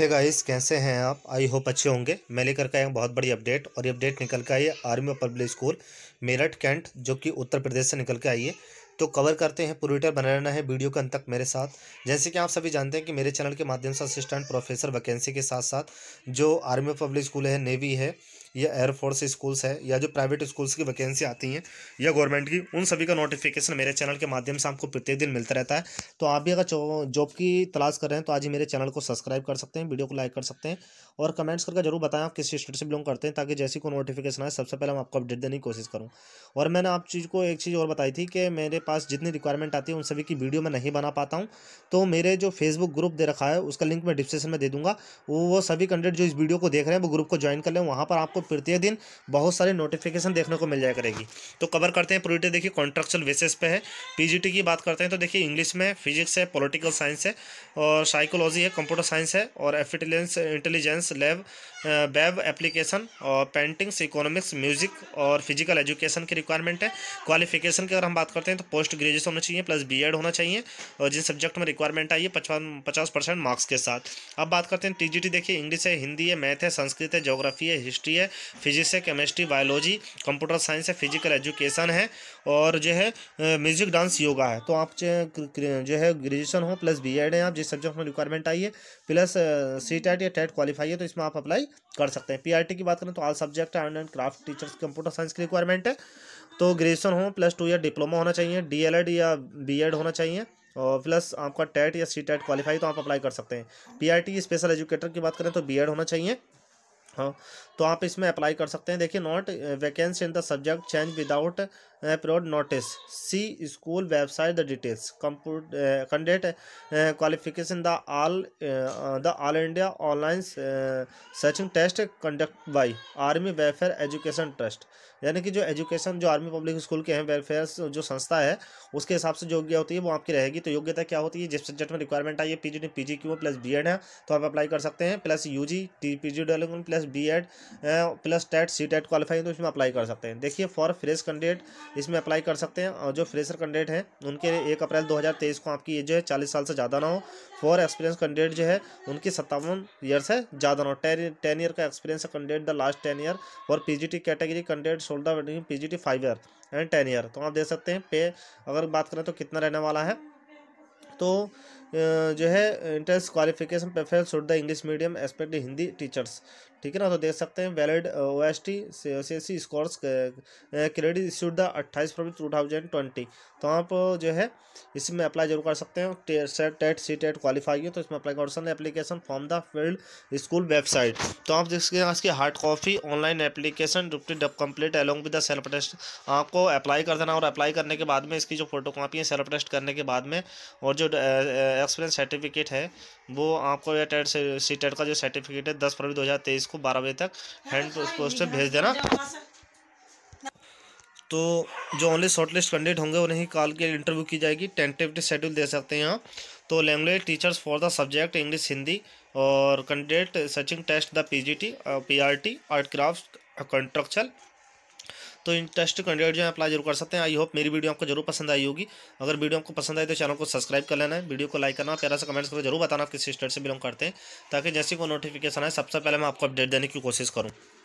Hey guys कैसे हैं आप आई होप अच्छे होंगे मैं लेकर के एक बहुत बड़ी अपडेट और ये अपडेट निकल के आई है army public school Meerut cantt जो कि उत्तर प्रदेश से निकल के आई है तो कवर करते हैं पूर्वीटर बना रहना है वीडियो के अंत तक मेरे साथ जैसे कि आप सभी जानते हैं कि मेरे चैनल के माध्यम से असिस्टेंट प्रोफेसर वैकेंसी के साथ साथ जो आर्मी पब्लिक स्कूल है नेवी है या एयरफोर्स स्कूल्स है या जो प्राइवेट स्कूल्स की वैकेंसी आती हैं या गवर्नमेंट की उन सभी का नोटिफिकेशन मेरे चैनल के माध्यम से आपको प्रत्येक दिन मिलता रहता है तो आप भी अगर जॉब की तलाश कर रहे हैं तो आज ही मेरे चैनल को सब्सक्राइब कर सकते हैं वीडियो को लाइक कर सकते हैं और कमेंट्स करके जरूर बताएं आप किस स्टेट से बिलोंग करते हैं ताकि जैसी कोई नोटिफिकेशन आए सबसे पहले मैं आपको अपडेट देने की कोशिश करूँ और मैंने आप चीज़ को एक चीज़ और बताई थी कि मेरे पास जितनी रिक्वायरमेंट आती है उन सभी की वीडियो मैं नहीं बना पाता हूँ तो मेरे जो फेसबुक ग्रुप दे रखा है उसका लिंक मैं डिस्क्रिप्शन में दे दूँगा वो सभी कंडेट जो इस वीडियो को देख रहे हैं वो ग्रुप को ज्वाइन कर लें वहाँ पर आपको आपको प्रतिदिन बहुत सारी नोटिफिकेशन देखने को मिल जाए करेगी तो कवर करते हैं पूरी देखिए कॉन्ट्रेक्चुअल बेसिस पे है पीजीटी की बात करते हैं तो देखिए इंग्लिश में फिजिक्स है पॉलिटिकल साइंस है और साइकोलॉजी है कंप्यूटर साइंस है और एफिटिलेंस इंटेलिजेंस लैब वेब एप्लीकेशन और पेंटिंग्स इकोनॉमिक्स म्यूजिक और फिजिकल एजुकेशन की रिक्वायरमेंट है क्वालिफिकेशन की अगर हम बात करते हैं तो पोस्ट ग्रेजुएशन होना चाहिए प्लस बी होना चाहिए और जिन सब्जेक्ट में रिक्वायरमेंट आई है पचपन पचास परसेंट मार्क्स के साथ अब बात करते हैं टी देखिए इंग्लिश है हिंदी है मैथ है संस्कृत है जोग्राफी है हिस्ट्री है फिजिक्स है केमिस्ट्री बायोलॉजी कंप्यूटर साइंस है फिजिकल एजुकेशन है और जो है म्यूजिक डांस योगा है तो आप जो है ग्रेजुएशन हो प्लस बी एड है आप जिस सब्जेक्ट में रिक्वायरमेंट आई है प्लस सी टेट या टेट क्वालिफाई है तो इसमें आप अप्लाई कर सकते हैं पीआरटी की बात करें तो all subject art and craft teachers computer science की रिक्वायरमेंट है तो ग्रेजुएशन हो प्लस टू ईयर डिप्लोमा होना चाहिए डीएलएड या बीएड होना चाहिए और प्लस आपका टेट e या सी टेट क्वालिफाई तो आप अप्लाई कर सकते हैं पीआरटी स्पेशल एजुकेटर की बात करें तो बीएड होना चाहिए हाँ तो आप इसमें अप्लाई कर सकते हैं देखिए not vacancy in the subject change without abroad notice see school website the details compute uh, qualification the uh, qualification the all uh, the all india online uh, searching test यानी कि जो education जो army public school के हैं welfare जो संस्था है उसके हिसाब से जो योग्य होती है वो आपकी रहेगी तो योग्यता क्या होती है जिस सब्जेक्ट में रिक्वायरमेंट आई है P G Q plus ed है तो आप अप्लाई कर सकते हैं plus P G development plus ed plus TET C TET qualifying तो उसमें अप्लाई कर सकते हैं देखिए फॉर फ्रेश कैंडिडेट इसमें अप्लाई कर सकते हैं और जो फ्रेशर कैंडिडेट हैं उनके एक अप्रैल 2023 को आपकी एज जो है चालीस साल से ज़्यादा ना हो फॉर एक्सपीरियंस कैंडिडेट जो है उनकी सत्तावन ईयर से ज़्यादा ना हो टेन टेन ईयर का experience candidate the last ten year और P category candidate soldier P G five year and ten year तो आप देख सकते हैं पे अगर बात करें तो कितना रहने वाला है तो जो है entrance qualification preference should the English medium aspect Hindi teachers ठीक है ना तो देख सकते हैं valid O S T C S C scores credit issued the अट्ठाईस फरवरी टू थाउजेंड ट्वेंटी तो आप जो है इसमें अप्लाई जरूर कर सकते हैं टेट सी टेट क्वालिफाई हो तो इसमें अप्लाई कर सकते हैं application form the field school website तो आप देख सकते हैं इसकी हार्ड कॉपी ऑनलाइन एप्लीकेशन डुप्टी डब complete along with the self test आपको अप्लाई कर देना और अप्लाई करने के बाद में इसकी जो फोटो कॉपी है सेल्फ टेस्ट करने के बाद में और जो एक्सपीरियंस सर्टिफिकेट है वो आपको या टेट सी टेट का जो सर्टिफिकेट है दस फरवरी दो हज़ार तेईस को बारह बजे तक हैंड पोस्ट पर भेज देना हाँ, हाँ, हाँ। तो जो ओनली शॉर्ट लिस्ट कैंडिडेट होंगे उन्हें कॉल के इंटरव्यू की जाएगी टेंटेटिव शेड्यूल दे सकते हैं यहाँ तो language teachers for the subject English Hindi और candidate searching test the R T art craft construction तो इंटरेस्ट कैंडिडेट जो है अप्लाई जरूर कर सकते हैं आई होप मेरी वीडियो आपको जरूर पसंद आई होगी अगर वीडियो आपको पसंद आई तो चैनल को सब्सक्राइब कर लेना है वीडियो को लाइक करना प्यारा सा कमेंट्स करके जरूर बताना आप किस स्टेट से बिलोंग करते हैं ताकि जैसे कोई नोटिफिकेशन आए सबसे पहले मैं आपको अपडेट देने की कोशिश करूँ